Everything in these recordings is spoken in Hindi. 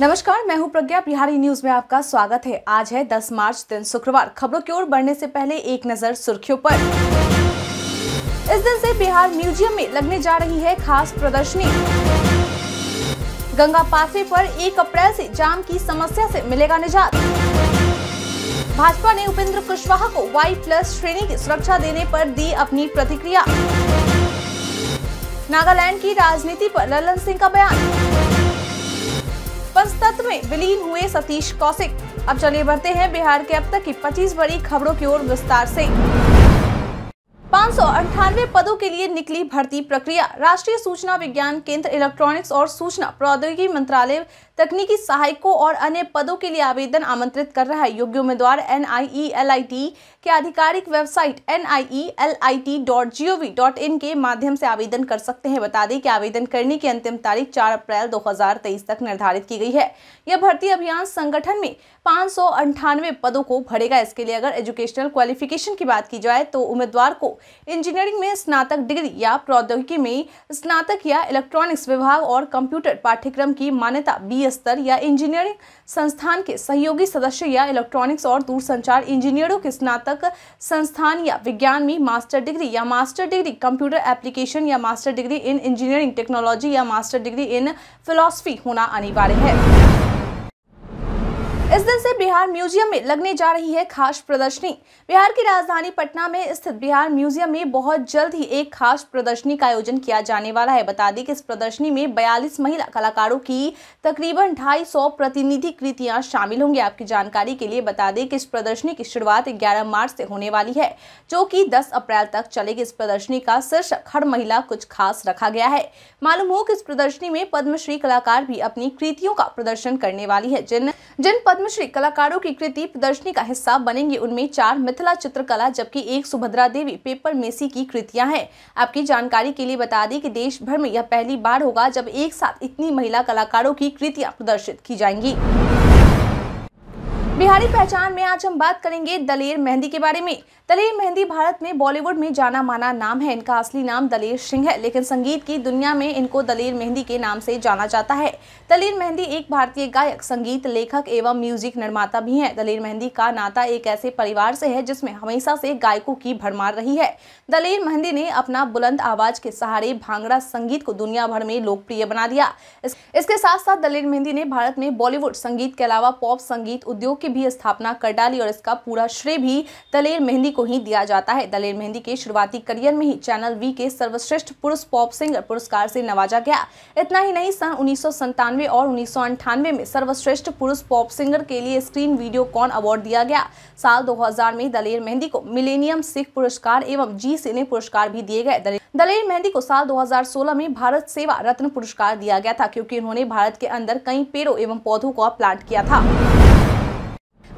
नमस्कार मैं हूं प्रज्ञा बिहारी न्यूज में आपका स्वागत है आज है 10 मार्च दिन शुक्रवार खबरों की ओर बढ़ने से पहले एक नजर सुर्खियों पर इस दिन से बिहार म्यूजियम में लगने जा रही है खास प्रदर्शनी गंगा पाथवे पर 1 अप्रैल से जाम की समस्या से मिलेगा निजात भाजपा ने उपेंद्र कुशवाहा को वाई प्लस श्रेणी की सुरक्षा देने आरोप दी अपनी प्रतिक्रिया नागालैंड की राजनीति आरोप ललन सिंह का बयान पंचतत्व में विलीन हुए सतीश कौशिक अब चलिए बढ़ते हैं बिहार के अब तक की 25 बड़ी खबरों की ओर विस्तार से पाँच पदों के लिए निकली भर्ती प्रक्रिया राष्ट्रीय सूचना विज्ञान केंद्र इलेक्ट्रॉनिक्स और सूचना प्रौद्योगिकी मंत्रालय तकनीकी सहायकों और अन्य पदों के लिए आवेदन आमंत्रित कर रहा है योग्य उम्मीदवार एन e के आधिकारिक वेबसाइट एन e के माध्यम से आवेदन कर सकते हैं बता दें कि आवेदन करने की अंतिम तारीख चार अप्रैल दो तक निर्धारित की गई है यह भर्ती अभियान संगठन में पाँच पदों को भरेगा इसके लिए अगर एजुकेशनल क्वालिफिकेशन की बात की जाए तो उम्मीदवार को इंजीनियरिंग में स्नातक डिग्री या प्रौद्योगिकी में स्नातक या इलेक्ट्रॉनिक्स विभाग और कंप्यूटर पाठ्यक्रम की मान्यता बी स्तर या इंजीनियरिंग संस्थान के सहयोगी सदस्य या इलेक्ट्रॉनिक्स और दूरसंचार इंजीनियरों के स्नातक संस्थान या विज्ञान में मास्टर डिग्री या मास्टर डिग्री कंप्यूटर एप्लीकेशन या master degree in engineering technology या मास्टर डिग्री इन फिलोसफी होना अनिवार्य है इस दिन से बिहार म्यूजियम में लगने जा रही है खास प्रदर्शनी बिहार की राजधानी पटना में स्थित बिहार म्यूजियम में बहुत जल्द ही एक खास प्रदर्शनी का आयोजन किया जाने वाला है बता दें कि इस प्रदर्शनी में 42 महिला कलाकारों की तकरीबन 250 प्रतिनिधि कृतियां शामिल होंगी आपकी जानकारी के लिए बता दें कि इस प्रदर्शनी की शुरुआत ग्यारह मार्च से होने वाली है जो की दस अप्रैल तक चलेगी इस प्रदर्शनी का शीर्षक हर महिला कुछ खास रखा गया है मालूम हो कि इस प्रदर्शनी में पद्मश्री कलाकार भी अपनी कृतियों का प्रदर्शन करने वाली है जिन जिन पद्मश्री कलाकारों की कृति प्रदर्शनी का हिस्सा बनेंगी उनमें चार मिथिला चित्रकला जबकि एक सुभद्रा देवी पेपर मेसी की कृतियां हैं आपकी जानकारी के लिए बता दें कि देश भर में यह पहली बार होगा जब एक साथ इतनी महिला कलाकारों की कृतियां प्रदर्शित की जाएंगी बिहारी पहचान में आज हम बात करेंगे दलेर मेहंदी के बारे में दलेर मेहंदी भारत में बॉलीवुड में जाना माना नाम है इनका असली नाम दलेर सिंह है लेकिन संगीत की दुनिया में इनको दलेर मेहंदी के नाम से जाना जाता है दलेर मेहंदी एक भारतीय गायक संगीत लेखक एवं म्यूजिक निर्माता भी हैं दलेर मेहंदी का नाता एक ऐसे परिवार से है जिसमें हमेशा से गायकों की भरमार रही है दलेर मेहंदी ने अपना बुलंद आवाज के सहारे भांगड़ा संगीत को दुनिया भर में लोकप्रिय बना दिया इसके साथ साथ दलेर मेहंदी ने भारत में बॉलीवुड संगीत के अलावा पॉप संगीत उद्योग की भी स्थापना कर डाली और इसका पूरा श्रेय भी दलेर मेहंदी को ही दिया जाता है दलेर मेहंदी के शुरुआती करियर में ही चैनल वी के सर्वश्रेष्ठ पुरुष पॉप सिंगर पुरस्कार से नवाजा गया इतना ही नहीं सन उन्नीस और उन्नीस में सर्वश्रेष्ठ पुरुष पॉप सिंगर के लिए स्क्रीन वीडियो कॉन अवार्ड दिया गया साल दो में दलेर मेहंदी को मिलेनियम सिख पुरस्कार एवं जी सिने पुरस्कार भी दिए गए दलेर मेहंदी को साल 2016 में भारत सेवा रत्न पुरस्कार दिया गया था क्योंकि उन्होंने भारत के अंदर कई पेड़ों एवं पौधों का प्लांट किया था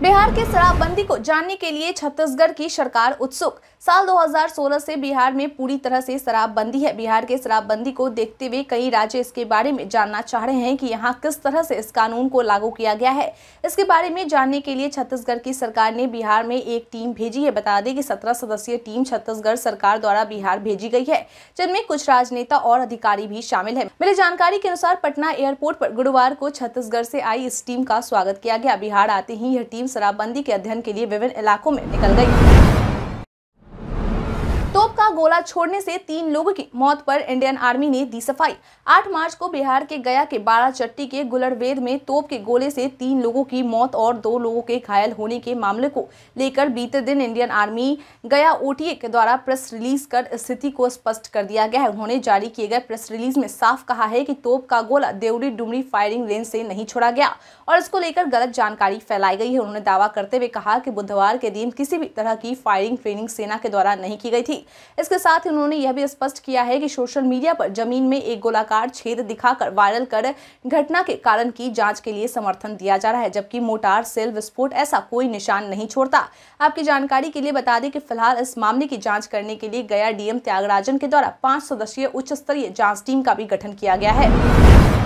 बिहार के शराबबंदी को जानने के लिए छत्तीसगढ़ की सरकार उत्सुक साल 2016 से बिहार में पूरी तरह से शराबबंदी है बिहार के शराबबंदी को देखते हुए कई राज्य इसके बारे में जानना चाह रहे हैं कि यहाँ किस तरह से इस कानून को लागू किया गया है इसके बारे में जानने के लिए छत्तीसगढ़ की सरकार ने बिहार में एक टीम भेजी है बता दें कि सत्रह सदस्यीय टीम छत्तीसगढ़ सरकार द्वारा बिहार भेजी गई है जिनमें कुछ राजनेता और अधिकारी भी शामिल है मिली जानकारी के अनुसार पटना एयरपोर्ट पर गुरुवार को छत्तीसगढ़ से आई इस टीम का स्वागत किया गया बिहार आते ही यह टीम शराबबंदी के अध्ययन के लिए विभिन्न इलाकों में निकल गई का गोला छोड़ने से तीन लोगों की मौत पर इंडियन आर्मी ने दी सफाई 8 मार्च को बिहार के गया के बारा चट्टी के गुलरवेद में तोप के गोले से तीन लोगों की मौत और दो लोगों के घायल होने के मामले को लेकर बीते दिन इंडियन आर्मी गया ओटीए के द्वारा प्रेस रिलीज कर स्थिति को स्पष्ट कर दिया गया है उन्होंने जारी किए गए प्रेस रिलीज में साफ कहा है की तोप का गोला देवरी डुमरी फायरिंग रेंज से नहीं छोड़ा गया और इसको लेकर गलत जानकारी फैलाई गई है उन्होंने दावा करते हुए कहा कि बुधवार के दिन किसी भी तरह की फायरिंग ट्रेनिंग सेना के द्वारा नहीं की गई थी इसके साथ ही उन्होंने यह भी स्पष्ट किया है कि सोशल मीडिया पर जमीन में एक गोलाकार छेद दिखाकर वायरल कर घटना के कारण की जांच के लिए समर्थन दिया जा रहा है जबकि मोटार सेल विस्फोट ऐसा कोई निशान नहीं छोड़ता आपकी जानकारी के लिए बता दें कि फिलहाल इस मामले की जाँच करने के लिए गया डीएम त्यागराजन के द्वारा पांच सदस्यीय उच्च स्तरीय जांच टीम का भी गठन किया गया है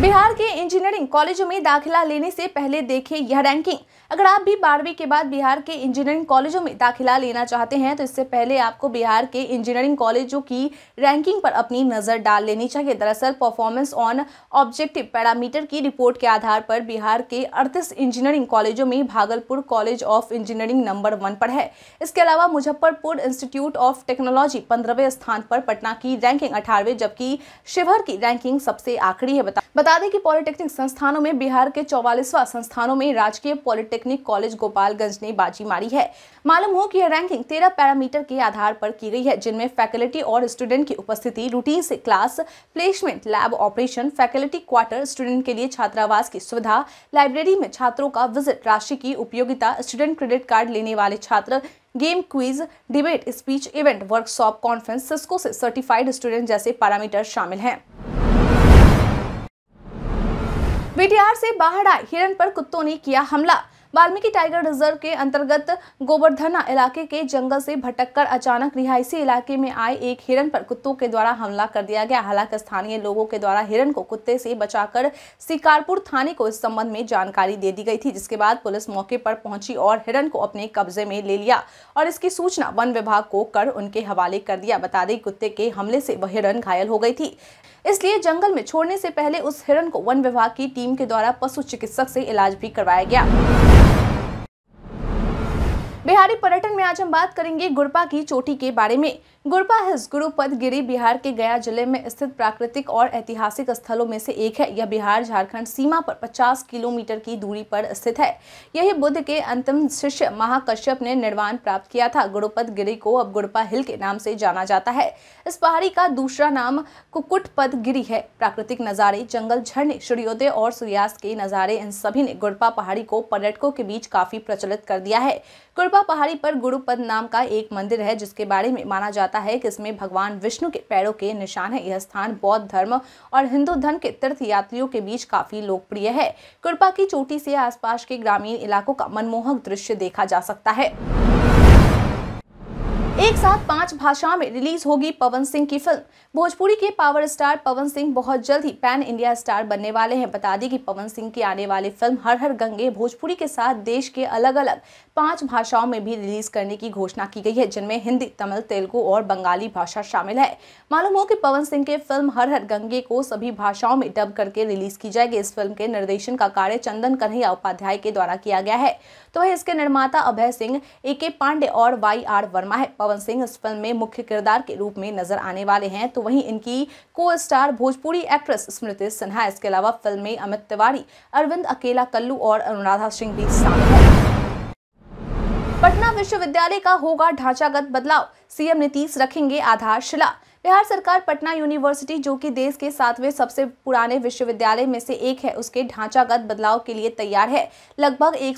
बिहार के इंजीनियरिंग कॉलेजों में दाखिला लेने से पहले देखें यह रैंकिंग अगर आप भी बारहवीं के बाद बिहार के इंजीनियरिंग कॉलेजों में दाखिला लेना चाहते हैं तो इससे पहले आपको बिहार के इंजीनियरिंग कॉलेजों की रैंकिंग पर अपनी नज़र डाल लेनी चाहिए दरअसल परफॉर्मेंस ऑन ऑब्जेक्टिव पैरामीटर की रिपोर्ट के आधार पर बिहार के अड़तीस इंजीनियरिंग कॉलेजों में Bhagalpur college of engineering number one पर है इसके अलावा मुजफ्फरपुर इंस्टीट्यूट ऑफ टेक्नोलॉजी पंद्रहवें स्थान पर पटना की रैंकिंग अठारहवें जबकि शिवहर की रैंकिंग सबसे आखिरी है बता बता दें कि पॉलिटेक्निक संस्थानों में बिहार के चौवालीसवा संस्थानों में राजकीय पॉलिटेक्निक कॉलेज गोपालगंज ने बाजी मारी है मालूम हो कि यह रैंकिंग तेरह पैरामीटर के आधार पर की गई है जिनमें फैकल्टी और स्टूडेंट की उपस्थिति रूटीन से class placement lab operation faculty quarter student के लिए छात्रावास की सुविधा लाइब्रेरी में छात्रों का विजिट राशि की उपयोगिता स्टूडेंट क्रेडिट कार्ड लेने वाले छात्र game quiz debate speech event workshop conference Cisco से सर्टिफाइड स्टूडेंट जैसे पैरामीटर शामिल हैं बीटीआर से बाहर आए हिरन पर कुत्तों ने किया हमला वाल्मीकि टाइगर रिजर्व के अंतर्गत गोवर्धना इलाके के जंगल से भटककर अचानक रिहायशी इलाके में आए एक हिरण पर कुत्तों के द्वारा हमला कर दिया गया हालांकि स्थानीय लोगों के द्वारा हिरण को कुत्ते से बचाकर शिकारपुर थाने को इस संबंध में जानकारी दे दी गई थी जिसके बाद पुलिस मौके पर पहुंची और हिरन को अपने कब्जे में ले लिया और इसकी सूचना वन विभाग को कर उनके हवाले कर दिया बता दें कुत्ते के हमले से वह हिरन घायल हो गई थी इसलिए जंगल में छोड़ने से पहले उस हिरण को वन विभाग की टीम के द्वारा पशु चिकित्सक से इलाज भी करवाया गया बिहारी पर्यटन में आज हम बात करेंगे गुड़पा की चोटी के बारे में गुरपा हिल्स गुरुपद गिरी बिहार के गया जिले में स्थित प्राकृतिक और ऐतिहासिक स्थलों में से एक है यह बिहार झारखंड सीमा पर 50 किलोमीटर की दूरी पर स्थित है यही बुद्ध के अंतिम शिष्य महाकश्यप ने निर्वाण प्राप्त किया था गुरुपद गिरी को अब गुड़पा हिल के नाम से जाना जाता है इस पहाड़ी का दूसरा नाम कुकुटपद गिरी है प्राकृतिक नज़ारे जंगल झरने सूर्योदय और सूर्यास्त के नज़ारे इन सभी ने गुड़पा पहाड़ी को पर्यटकों के बीच काफ़ी प्रचलित कर दिया है गुरपा पहाड़ी पर गुरुपद नाम का एक मंदिर है जिसके बारे में माना जाता जाता है कि इसमें भगवान विष्णु के पैरों के निशान है यह स्थान बौद्ध धर्म और हिंदू धर्म के तीर्थ यात्रियों के बीच काफी लोकप्रिय है कृपा की चोटी से आसपास के ग्रामीण इलाकों का मनमोहक दृश्य देखा जा सकता है एक साथ पांच भाषाओं में रिलीज होगी पवन सिंह की फिल्म भोजपुरी के पावर स्टार पवन सिंह बहुत जल्द ही पैन इंडिया स्टार बनने वाले हैं बता दें कि पवन सिंह की आने वाली फिल्म हर हर गंगे भोजपुरी के साथ देश के अलग अलग पांच भाषाओं में भी रिलीज करने की घोषणा की गई है जिनमें हिंदी तमिल तेलुगु और बंगाली भाषा शामिल है मालूम हो कि पवन सिंह के फिल्म हर हर गंगे को सभी भाषाओं में डब करके रिलीज की जाएगी इस फिल्म के निर्देशन का कार्य चंदन कन्हैया उपाध्याय के द्वारा किया गया है तो वह इसके निर्माता अभय सिंह ए के पांडे और वाई आर वर्मा है पवन सिंह इस फिल्म में मुख्य किरदार के रूप में नजर आने वाले हैं तो वहीं इनकी costar Bhojpuri actress Smriti Sinha इसके अलावा फिल्म में अमित तिवारी अरविंद अकेला कल्लू और अनुराधा सिंह भी शामिल हैं पटना विश्वविद्यालय का होगा ढांचागत बदलाव सीएम नीतीश रखेंगे आधारशिला बिहार सरकार पटना यूनिवर्सिटी जो कि देश के सातवें सबसे पुराने विश्वविद्यालय में से एक है उसके ढांचागत बदलाव के लिए तैयार है लगभग एक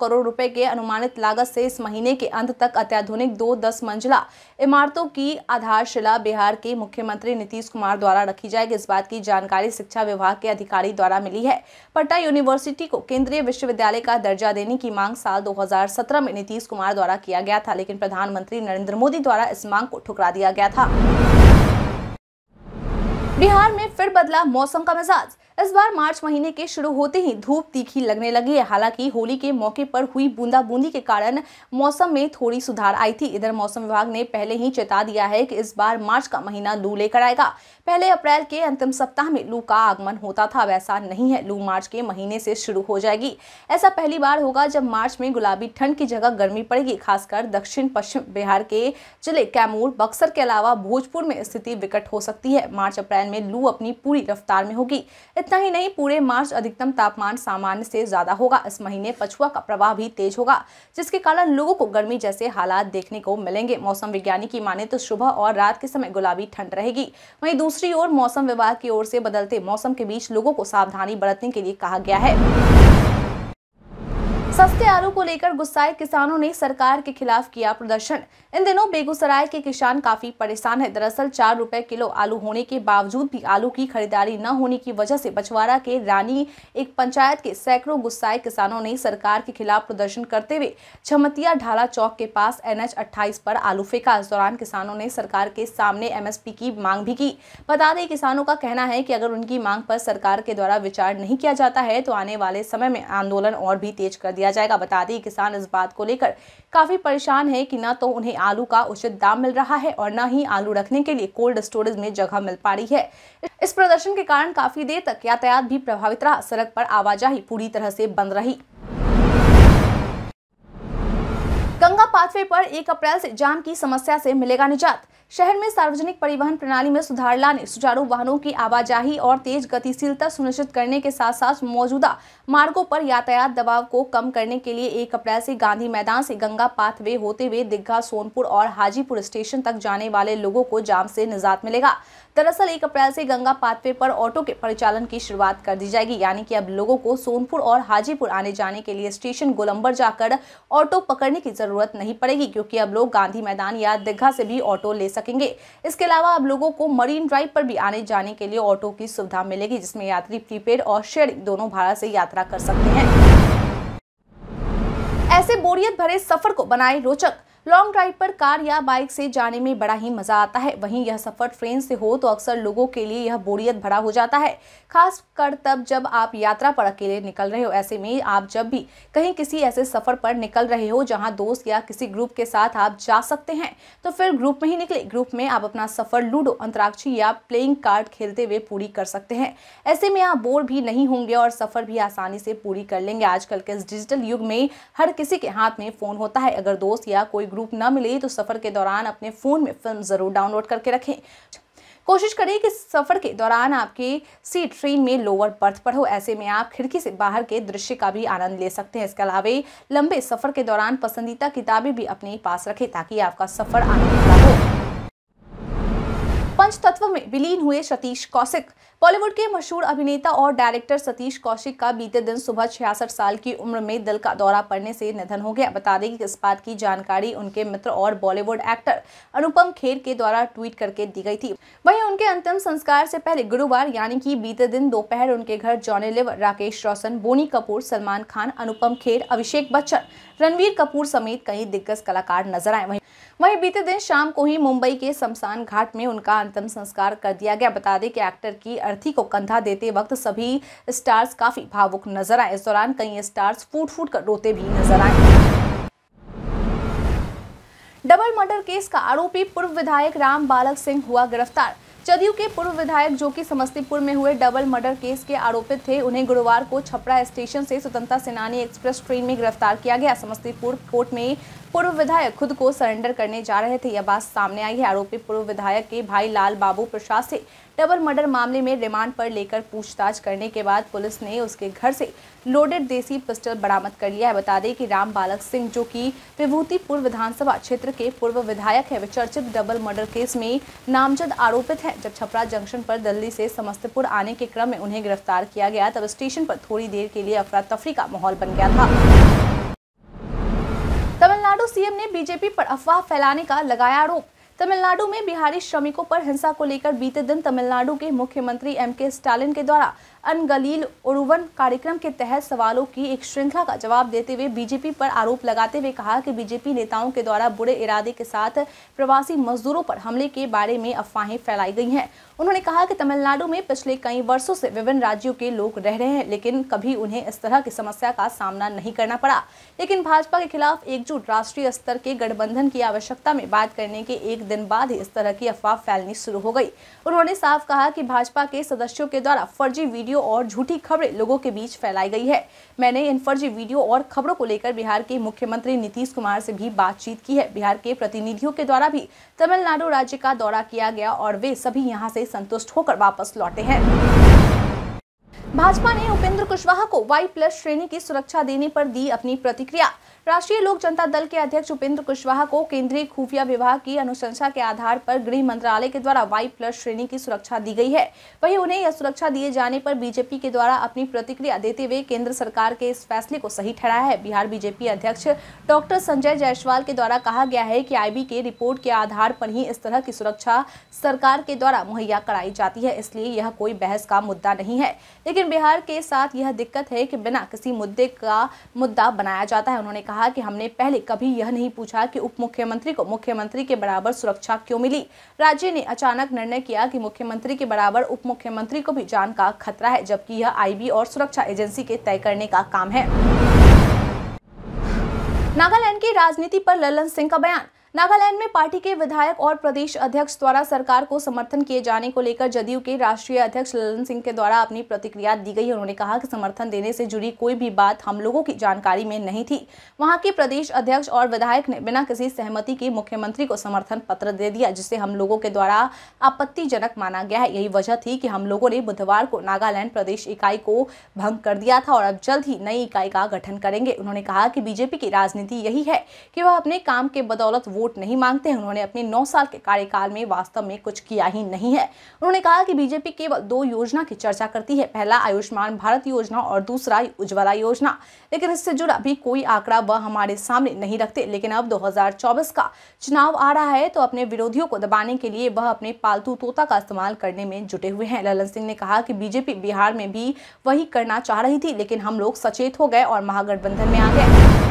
करोड़ रुपए के अनुमानित लागत से इस महीने के अंत तक अत्याधुनिक दो दस मंजिला इमारतों की आधारशिला बिहार के मुख्यमंत्री नीतीश कुमार द्वारा रखी जाएगी इस बात की जानकारी शिक्षा विभाग के अधिकारी द्वारा मिली है पटना यूनिवर्सिटी को केंद्रीय विश्वविद्यालय का दर्जा देने की मांग साल दो में नीतीश कुमार द्वारा किया गया था लेकिन प्रधानमंत्री नरेंद्र मोदी द्वारा इस मांग को ठुकरा दिया गया था बिहार में फिर बदला मौसम का मिजाज इस बार मार्च महीने के शुरू होते ही धूप तीखी लगने लगी है हालांकि होली के मौके पर हुई बूंदाबूंदी के कारण मौसम में थोड़ी सुधार आई थी इधर मौसम विभाग ने पहले ही चेता दिया है कि इस बार मार्च का महीना लू लेकर आएगा पहले अप्रैल के अंतिम सप्ताह में लू का आगमन होता था वैसा नहीं है लू मार्च के महीने से शुरू हो जाएगी ऐसा पहली बार होगा जब मार्च में गुलाबी ठंड की जगह गर्मी पड़ेगी खासकर दक्षिण पश्चिम बिहार के जिले कैमूर बक्सर के अलावा भोजपुर में स्थिति विकट हो सकती है मार्च अप्रैल में लू अपनी पूरी रफ्तार में होगी इतना ही नहीं पूरे मार्च अधिकतम तापमान सामान्य से ज्यादा होगा इस महीने पछुआ का प्रवाह भी तेज होगा जिसके कारण लोगों को गर्मी जैसे हालात देखने को मिलेंगे मौसम विज्ञानी की माने तो सुबह और रात के समय गुलाबी ठंड रहेगी वहीं दूसरी ओर मौसम विभाग की ओर से बदलते मौसम के बीच लोगों को सावधानी बरतने के लिए कहा गया है सस्ते आलू को लेकर गुस्साए किसानों ने सरकार के खिलाफ किया प्रदर्शन इन दिनों बेगूसराय के किसान काफी परेशान है दरअसल चार रुपए किलो आलू होने के बावजूद भी आलू की खरीदारी न होने की वजह से बछवाड़ा के रानी एक पंचायत के सैकड़ों गुस्साए किसानों ने सरकार के खिलाफ प्रदर्शन करते हुए छमतिया ढाला चौक के पास एन एच पर आलू फेंका इस दौरान किसानों ने सरकार के सामने एम की मांग भी की बता दें किसानों का कहना है की अगर उनकी मांग पर सरकार के द्वारा विचार नहीं किया जाता है तो आने वाले समय में आंदोलन और भी तेज कर दिया दिया जाएगा बता दें किसान इस बात को लेकर काफ़ी परेशान है कि न तो उन्हें आलू का उचित दाम मिल रहा है और न ही आलू रखने के लिए कोल्ड स्टोरेज में जगह मिल पा रही है इस प्रदर्शन के कारण काफ़ी देर तक यातायात भी प्रभावित रहा सड़क पर आवाजाही पूरी तरह से बंद रही पाथवे पर एक अप्रैल से जाम की समस्या से मिलेगा निजात शहर में सार्वजनिक परिवहन प्रणाली में सुधार लाने सुचारू वाहनों की आवाजाही और तेज गतिशीलता सुनिश्चित करने के साथ साथ मौजूदा मार्गों पर यातायात दबाव को कम करने के लिए एक अप्रैल से गांधी मैदान से गंगा पाथवे होते हुए दिग्घा सोनपुर और हाजीपुर स्टेशन तक जाने वाले लोगों को जाम से निजात मिलेगा दरअसल एक अप्रैल से गंगा पाथवे पर ऑटो के परिचालन की शुरुआत कर दी जाएगी यानी कि अब लोगों को सोनपुर और हाजीपुर आने जाने के लिए स्टेशन गोलंबर जाकर ऑटो पकड़ने की जरूरत नहीं पड़ेगी क्योंकि अब लोग गांधी मैदान या दिग्घा से भी ऑटो ले सकेंगे इसके अलावा अब लोगों को मरीन ड्राइव पर भी आने जाने के लिए ऑटो की सुविधा मिलेगी जिसमें यात्री प्रीपेड और शेयरिंग दोनों भाड़ा से यात्रा कर सकते हैं ऐसे बोरियत भरे सफर को बनाए रोचक लॉन्ग ड्राइव पर कार या बाइक से जाने में बड़ा ही मजा आता है वहीं यह सफर ट्रेन से हो तो अक्सर लोगों के लिए यह बोरियत भरा हो जाता है खास कर तब जब आप यात्रा पर अकेले निकल रहे हो ऐसे में आप जब भी कहीं किसी ऐसे सफर पर निकल रहे हो जहां दोस्त या किसी ग्रुप के साथ आप जा सकते हैं तो फिर ग्रुप में ही निकले ग्रुप में आप अपना सफर लूडो अंतराक्षी या प्लेइंग कार्ड खेलते हुए पूरी कर सकते हैं ऐसे में आप बोर भी नहीं होंगे और सफर भी आसानी से पूरी कर लेंगे आजकल के इस डिजिटल युग में हर किसी के हाथ में फोन होता है अगर दोस्त या कोई ग्रुप ना मिले तो सफ़र के दौरान अपने फ़ोन में फिल्म ज़रूर डाउनलोड करके रखें कोशिश करें कि सफ़र के दौरान आपकी सीट ट्रेन में लोअर बर्थ पर हो ऐसे में आप खिड़की से बाहर के दृश्य का भी आनंद ले सकते हैं इसके अलावा लंबे सफ़र के दौरान पसंदीदा किताबें भी अपने पास रखें ताकि आपका सफ़र आनंद हो पंच तत्व में विलीन हुए सतीश कौशिक बॉलीवुड के मशहूर अभिनेता और डायरेक्टर सतीश कौशिक का बीते दिन सुबह छियासठ साल की उम्र में दिल का दौरा पड़ने से निधन हो गया बता दें कि इस बात की जानकारी उनके मित्र और बॉलीवुड एक्टर अनुपम खेर के द्वारा ट्वीट करके दी गई थी वहीं उनके अंतिम संस्कार से पहले गुरुवार यानी कि बीते दिन दोपहर उनके घर जॉनी लिव राकेश रोशन बोनी कपूर सलमान खान अनुपम खेर अभिषेक बच्चन रणवीर कपूर समेत कई दिग्गज कलाकार नजर आए वहीं वहीं बीते दिन शाम को ही मुंबई के शमशान घाट में उनका अंतिम संस्कार कर दिया गया बता दें कि एक्टर की अर्थी को कंधा देते वक्त सभी स्टार्स काफी भावुक नजर आए इस दौरान कई स्टार्स फूट फूट कर रोते भी नजर आए डबल मर्डर केस का आरोपी पूर्व विधायक राम बालक सिंह हुआ गिरफ्तार जदयू के पूर्व विधायक जो कि समस्तीपुर में हुए डबल मर्डर केस के आरोपित थे उन्हें गुरुवार को छपरा स्टेशन से स्वतंत्रता सेनानी एक्सप्रेस ट्रेन में गिरफ्तार किया गया समस्तीपुर कोर्ट में पूर्व विधायक खुद को सरेंडर करने जा रहे थे यह बात सामने आई है आरोपी पूर्व विधायक के भाई लाल बाबू प्रसाद से डबल मर्डर मामले में रिमांड पर लेकर पूछताछ करने के बाद पुलिस ने उसके घर से लोडेड देसी पिस्टल बरामद कर लिया है बता दें कि राम बालक सिंह जो कि विभूतिपुर विधानसभा क्षेत्र के पूर्व विधायक है वे चर्चित डबल मर्डर केस में नामजद आरोपित हैं जब छपरा जंक्शन पर दिल्ली से समस्तीपुर आने के क्रम में उन्हें गिरफ्तार किया गया तब स्टेशन पर थोड़ी देर के लिए अफरा तफरी का माहौल बन गया था तमिलनाडु सीएम ने बीजेपी पर अफवाह फैलाने का लगाया आरोप तमिलनाडु में बिहारी श्रमिकों पर हिंसा को लेकर बीते दिन तमिलनाडु के मुख्यमंत्री एम के स्टालिन के द्वारा अनगलील उड़वन कार्यक्रम के तहत सवालों की एक श्रृंखला का जवाब देते हुए बीजेपी पर आरोप लगाते हुए कहा कि बीजेपी नेताओं के द्वारा बुरे इरादे के साथ प्रवासी मजदूरों पर हमले के बारे में अफवाहें फैलाई गई हैं उन्होंने कहा कि तमिलनाडु में पिछले कई वर्षों से विभिन्न राज्यों के लोग रह रहे हैं लेकिन कभी उन्हें इस तरह की समस्या का सामना नहीं करना पड़ा लेकिन भाजपा के खिलाफ एकजुट राष्ट्रीय स्तर के गठबंधन की आवश्यकता में बात करने के एक दिन बाद ही इस तरह की अफवाह फैलनी शुरू हो गई उन्होंने साफ कहा कि भाजपा के सदस्यों के द्वारा फर्जी वीडियो और झूठी खबरें लोगों के बीच फैलाई गई है मैंने इन फर्जी वीडियो और खबरों को लेकर बिहार के मुख्यमंत्री नीतीश कुमार से भी बातचीत की है बिहार के प्रतिनिधियों के द्वारा भी तमिलनाडु राज्य का दौरा किया गया और वे सभी यहाँ से संतुष्ट होकर वापस लौटे हैं भाजपा ने उपेंद्र कुशवाहा को वाई प्लस श्रेणी की सुरक्षा देने पर दी अपनी प्रतिक्रिया राष्ट्रीय लोक जनता दल के अध्यक्ष उपेंद्र कुशवाहा को केंद्रीय खुफिया विभाग की अनुशंसा के आधार पर गृह मंत्रालय के द्वारा वाई प्लस श्रेणी की सुरक्षा दी गई है वहीं उन्हें यह सुरक्षा दिए जाने पर बीजेपी के द्वारा अपनी प्रतिक्रिया देते हुए केंद्र सरकार के इस फैसले को सही ठहराया है बिहार बीजेपी अध्यक्ष डॉक्टर संजय जायसवाल के द्वारा कहा गया है की आई के रिपोर्ट के आधार पर ही इस तरह की सुरक्षा सरकार के द्वारा मुहैया कराई जाती है इसलिए यह कोई बहस का मुद्दा नहीं है लेकिन बिहार के साथ यह दिक्कत है की बिना किसी मुद्दे का मुद्दा बनाया जाता है उन्होंने कहा कहा कि हमने पहले कभी यह नहीं पूछा कि उप मुख्यमंत्री को मुख्यमंत्री के बराबर सुरक्षा क्यों मिली राज्य ने अचानक निर्णय किया कि मुख्यमंत्री के बराबर उप मुख्यमंत्री को भी जान का खतरा है जबकि यह आईबी और सुरक्षा एजेंसी के तय करने का काम है नागालैंड की राजनीति पर ललन सिंह का बयान नागालैंड में पार्टी के विधायक और प्रदेश अध्यक्ष द्वारा सरकार को समर्थन किए जाने को लेकर जदयू के राष्ट्रीय अध्यक्ष ललन सिंह के द्वारा अपनी प्रतिक्रिया दी गई उन्होंने कहा कि समर्थन देने से जुड़ी कोई भी बात हम लोगों की जानकारी में नहीं थी वहां के प्रदेश अध्यक्ष और विधायक ने बिना किसी सहमति के मुख्यमंत्री को समर्थन पत्र दे दिया जिसे हम लोगों के द्वारा आपत्तिजनक माना गया है यही वजह थी कि हम लोगों ने बुधवार को नागालैंड प्रदेश इकाई को भंग कर दिया था और अब जल्द ही नई इकाई का गठन करेंगे उन्होंने कहा कि बीजेपी की राजनीति यही है कि वह अपने काम के बदौलत वोट वोट नहीं मांगते हैं उन्होंने अपने नौ साल के कार्यकाल में वास्तव में कुछ किया ही नहीं है उन्होंने कहा कि बीजेपी केवल दो योजना की चर्चा करती है पहला आयुष्मान भारत योजना और दूसरा उज्ज्वला योजना लेकिन इससे जुड़ा भी कोई आंकड़ा वह हमारे सामने नहीं रखते लेकिन अब दो का चुनाव आ रहा है तो अपने विरोधियों को दबाने के लिए वह अपने पालतू तोता का इस्तेमाल करने में जुटे हुए हैं ललन सिंह ने कहा कि बीजेपी बिहार में भी वही करना चाह रही थी लेकिन हम लोग सचेत हो गए और महागठबंधन में आ गए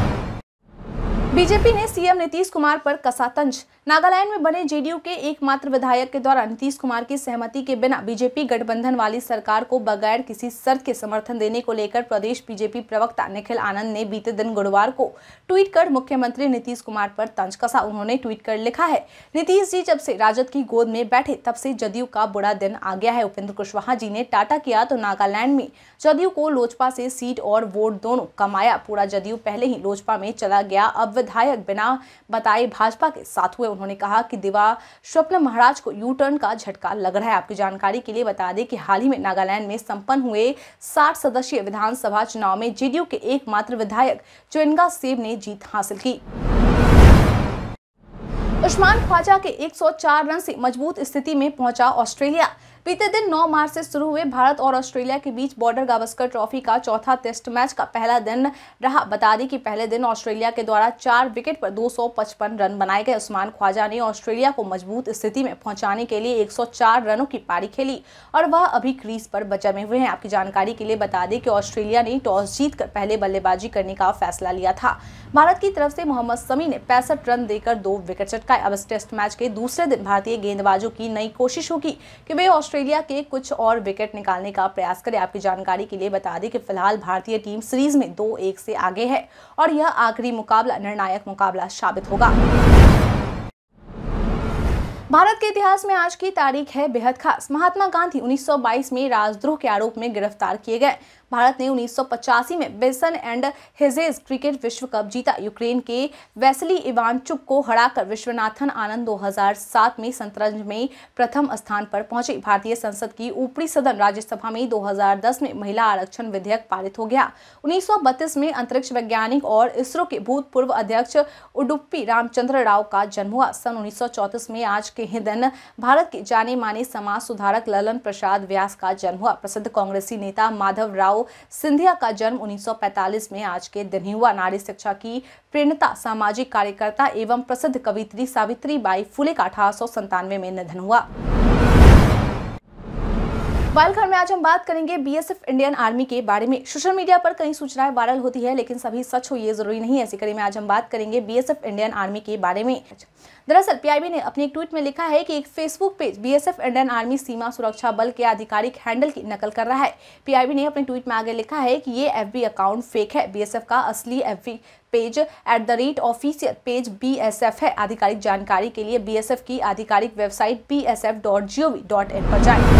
बीजेपी ने सीएम नीतीश कुमार पर कसा तंज नागालैंड में बने जेडीयू के एकमात्र विधायक के द्वारा नीतीश कुमार की सहमति के बिना बीजेपी गठबंधन वाली सरकार को बगैर किसी शर्त के समर्थन देने को लेकर प्रदेश बीजेपी प्रवक्ता निखिल आनंद ने बीते दिन गुरुवार को ट्वीट कर मुख्यमंत्री नीतीश कुमार पर तंज कसा उन्होंने ट्वीट कर लिखा है नीतीश जी जब से राजद की गोद में बैठे तब से जदयू का बुरा दिन आ गया है उपेंद्र कुशवाहा जी ने टाटा किया तो नागालैंड में जदयू को लोजपा से सीट और वोट दोनों कमाया पूरा जदयू पहले ही लोजपा में चला गया अब विधायक बिना बताए भाजपा के साथ हुए उन्होंने कहा कि दिवा स्वप्न महाराज को यू टर्न का झटका लग रहा है आपकी जानकारी के लिए बता दें कि हाल ही में नागालैंड में संपन्न हुए साठ सदस्यीय विधानसभा चुनाव में जेडीयू के एकमात्र विधायक चुनगा सेब ने जीत हासिल की उस्मान ख्वाजा के 104 रन से मजबूत स्थिति में पहुंचा ऑस्ट्रेलिया बीते दिन 9 मार्च से शुरू हुए भारत और ऑस्ट्रेलिया के बीच बॉर्डर गावस्कर ट्रॉफी का चौथा टेस्ट मैच का पहला दिन रहा बता दें कि पहले दिन ऑस्ट्रेलिया के द्वारा चार विकेट पर 255 रन बनाए गए उस्मान ख्वाजा ने ऑस्ट्रेलिया को मजबूत स्थिति में पहुंचाने के लिए 104 रनों की पारी खेली और वह अभी क्रीज पर बचमे हुए हैं आपकी जानकारी के लिए बता दें कि ऑस्ट्रेलिया ने टॉस जीत पहले बल्लेबाजी करने का फैसला लिया था भारत की तरफ से मोहम्मद समी ने पैंसठ रन देकर दो विकेट चटकाए अब इस टेस्ट मैच के दूसरे दिन भारतीय गेंदबाजों की नई कोशिश होगी कि वे ऑस्ट्रेलिया ऑस्ट्रेलिया के कुछ और विकेट निकालने का प्रयास करें आपकी जानकारी के लिए बता दें कि फिलहाल भारतीय टीम सीरीज में दो एक से आगे है और यह आखिरी मुकाबला निर्णायक मुकाबला साबित होगा भारत के इतिहास में आज की तारीख है बेहद खास महात्मा गांधी 1922 में राजद्रोह के आरोप में गिरफ्तार किए गए भारत ने उन्नीस में बेसन एंड हिजेज क्रिकेट विश्व कप जीता यूक्रेन के वैसली इवानचुक को हराकर विश्वनाथन आनंद 2007 में शतरंज में प्रथम स्थान पर पहुंचे भारतीय संसद की ऊपरी सदन राज्यसभा में 2010 में महिला आरक्षण विधेयक पारित हो गया उन्नीस में अंतरिक्ष वैज्ञानिक और इसरो के भूतपूर्व अध्यक्ष उडुप्पी रामचंद्र राव का जन्म हुआ सन उन्नीस में आज के ही दिन भारत के जाने माने समाज सुधारक ललन प्रसाद व्यास का जन्म हुआ प्रसिद्ध कांग्रेसी नेता माधव राव राव सिंधिया का जन्म 1945 में आज के दिन ही हुआ नारी शिक्षा की प्रेरणता सामाजिक कार्यकर्ता एवं प्रसिद्ध कवित्री सावित्री बाई फुले का अठारह में निधन हुआ बाल खबर में आज हम बात करेंगे बीएसएफ इंडियन आर्मी के बारे में सोशल मीडिया पर कई सूचनाएं वायरल होती है लेकिन सभी सच हो ये जरूरी नहीं है इसी कड़ी में आज हम बात करेंगे बीएसएफ इंडियन आर्मी के बारे में दरअसल पीआईबी ने अपने एक ट्वीट में लिखा है कि एक Facebook page BSF Indian army सीमा सुरक्षा बल के आधिकारिक हैंडल की नकल कर रहा है पीआईबी ने अपने ट्वीट में आगे लिखा है कि ये एफ अकाउंट फेक है बीएसएफ का असली F page at the rate official page BSF है आधिकारिक जानकारी के लिए बीएसएफ की आधिकारिक वेबसाइट बी पर जाए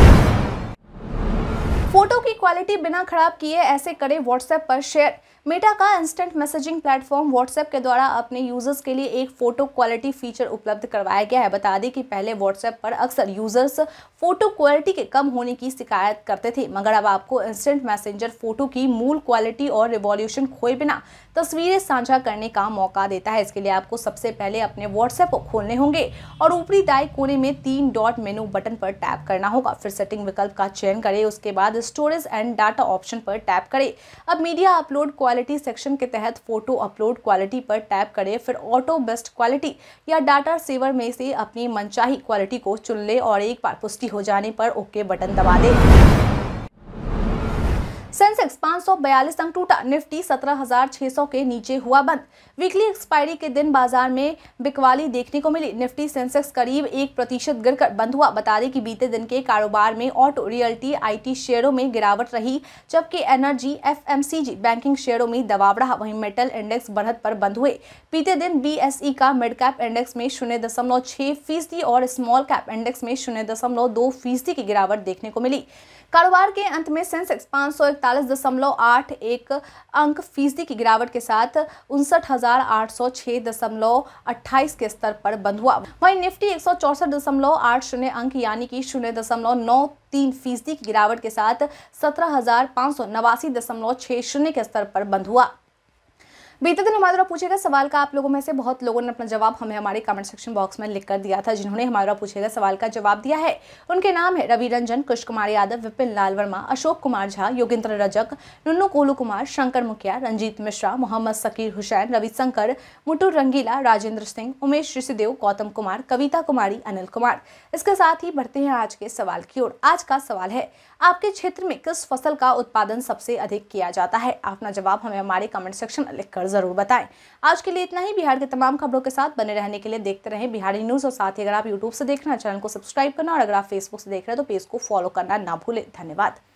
फोटो की क्वालिटी बिना खराब किए ऐसे करें व्हाट्सएप पर शेयर मेटा का इंस्टेंट मैसेजिंग प्लेटफॉर्म व्हाट्सएप के द्वारा अपने यूज़र्स के लिए एक फ़ोटो क्वालिटी फीचर उपलब्ध करवाया गया है बता दें कि पहले व्हाट्सएप पर अक्सर यूज़र्स फ़ोटो क्वालिटी के कम होने की शिकायत करते थे मगर अब आपको इंस्टेंट मैसेंजर फ़ोटो की मूल क्वालिटी और रिवॉल्यूशन खोए बिना तस्वीरें साझा करने का मौका देता है इसके लिए आपको सबसे पहले अपने व्हाट्सएप को खोलने होंगे और ऊपरी दाएँ कोने में तीन डॉट मेनू बटन पर टैप करना होगा फिर सेटिंग विकल्प का चयन करें उसके बाद स्टोरेज एंड डाटा ऑप्शन पर टैप करें अब media upload quality quality section के तहत फोटो अपलोड क्वालिटी पर टैप करें फिर ऑटो बेस्ट क्वालिटी या डाटा सेवर में से अपनी मनचाही क्वालिटी को चुन लें और एक बार पुष्टि हो जाने पर ओके बटन दबा दें सेंसेक्स बयालीस अंक टूटा निफ्टी 17,600 के नीचे हुआ बंद वीकली एक्सपायरी के दिन बाजार में बिकवाली देखने को मिली निफ्टी सेंसेक्स करीब एक प्रतिशत कर बंद हुआ बता दें कि बीते दिन के कारोबार में ऑटो रियल्टी आईटी शेयरों में गिरावट रही जबकि एनर्जी एफ बैंकिंग शेयरों में दबाव रहा वहीं मेटल इंडेक्स बढ़त पर बंद हुए बीते दिन बी का मिड कैप इंडेक्स में शून्य दशमलव छह फीसदी और स्मॉल कैप इंडेक्स में शून्य दशमलव दो फीसदी की गिरावट देखने को मिली कारोबार के अंत में सेंसेक्स पाँच एक अंक फीसदी की गिरावट के साथ उनसठ के स्तर पर बंद हुआ वहीं निफ्टी एक अंक यानी कि शून्य दशमलव नौ तीन फीसदी की गिरावट के साथ सत्रह के स्तर पर बंद हुआ बीते दिन हमारे द्वारा पूछेगा सवाल का आप लोगों में से बहुत लोगों ने अपना जवाब हमें हमारे कमेंट सेक्शन बॉक्स में लिख कर दिया था जिन्होंने हमारे द्वारा सवाल का जवाब दिया है उनके नाम है रवि रंजन कुश कुमार यादव विपिन लाल वर्मा अशोक कुमार झा योगेंद्र रजक नुन्नू कोलू कुमार शंकर मुखिया रंजीत मिश्रा मोहम्मद सकीर हुसैन रविशंकर मुटुर मुटू रंगीला राजेंद्र सिंह उमेश ऋषिदेव गौतम कुमार कविता कुमारी अनिल कुमार इसके साथ ही बढ़ते हैं आज के सवाल की ओर आज का सवाल है आपके क्षेत्र में किस फसल का उत्पादन सबसे अधिक किया जाता है अपना जवाब हमें हमारे कमेंट सेक्शन में लिख कर पर ज़रूर बताएं आज के लिए इतना ही बिहार के तमाम खबरों के साथ बने रहने के लिए देखते रहें बिहारी न्यूज़ और साथ ही अगर आप यूट्यूब से देख रहे हैं चैनल को सब्सक्राइब करना और अगर आप फेसबुक से देख रहे हैं तो पेज को फॉलो करना ना भूलें धन्यवाद